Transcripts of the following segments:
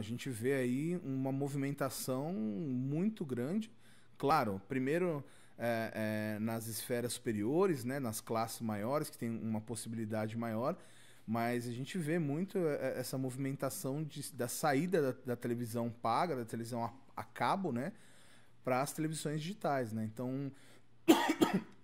a gente vê aí uma movimentação muito grande. Claro, primeiro é, é, nas esferas superiores, né, nas classes maiores, que tem uma possibilidade maior, mas a gente vê muito é, é, essa movimentação de, da saída da, da, televisão paga, da televisão a, a cabo, né, para as televisões digitais. Né? Então,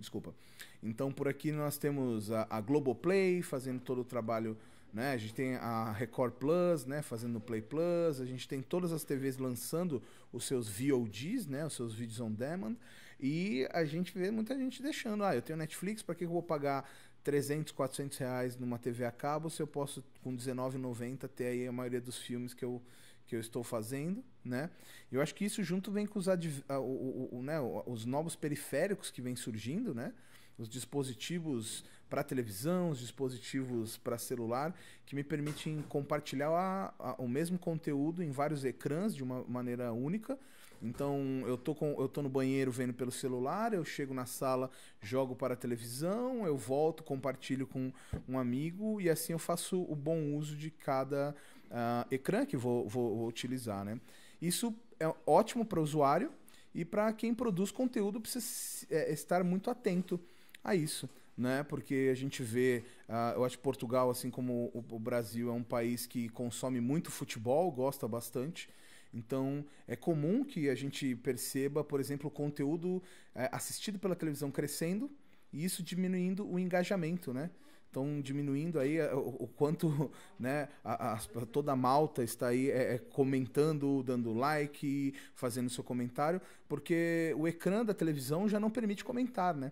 desculpa. Então, por aqui nós temos a, a Globoplay fazendo todo o trabalho né? A gente tem a Record Plus, né, fazendo Play Plus, a gente tem todas as TVs lançando os seus VODs, né, os seus vídeos on demand, e a gente vê muita gente deixando, ah, eu tenho Netflix, para que eu vou pagar 300, 400 reais numa TV a cabo se eu posso com 19,90 ter aí a maioria dos filmes que eu que eu estou fazendo, né? Eu acho que isso junto vem com os, o, o, o, né, os novos periféricos que vêm surgindo, né? os dispositivos para televisão, os dispositivos para celular, que me permitem compartilhar a, a, o mesmo conteúdo em vários ecrãs de uma maneira única. Então eu tô, com, eu tô no banheiro vendo pelo celular, eu chego na sala, jogo para a televisão, eu volto, compartilho com um amigo e assim eu faço o bom uso de cada uh, ecrã que vou, vou, vou utilizar. Né? Isso é ótimo para o usuário e para quem produz conteúdo precisa é, estar muito atento a isso, né? Porque a gente vê, uh, eu acho que Portugal, assim como o, o Brasil, é um país que consome muito futebol, gosta bastante. Então, é comum que a gente perceba, por exemplo, o conteúdo é, assistido pela televisão crescendo e isso diminuindo o engajamento, né? Então, diminuindo aí eh, o, o quanto né, a, a, toda a malta está aí é, comentando, dando like, fazendo seu comentário, porque o ecrã da televisão já não permite comentar, né?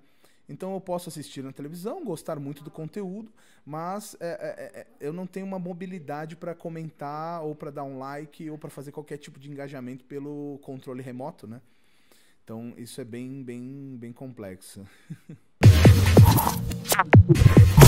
Então eu posso assistir na televisão, gostar muito do conteúdo, mas é, é, é, é eu não tenho uma mobilidade para comentar ou para dar um like ou para fazer qualquer tipo de engajamento pelo controle remoto, né? Então isso é bem, bem, bem complexo.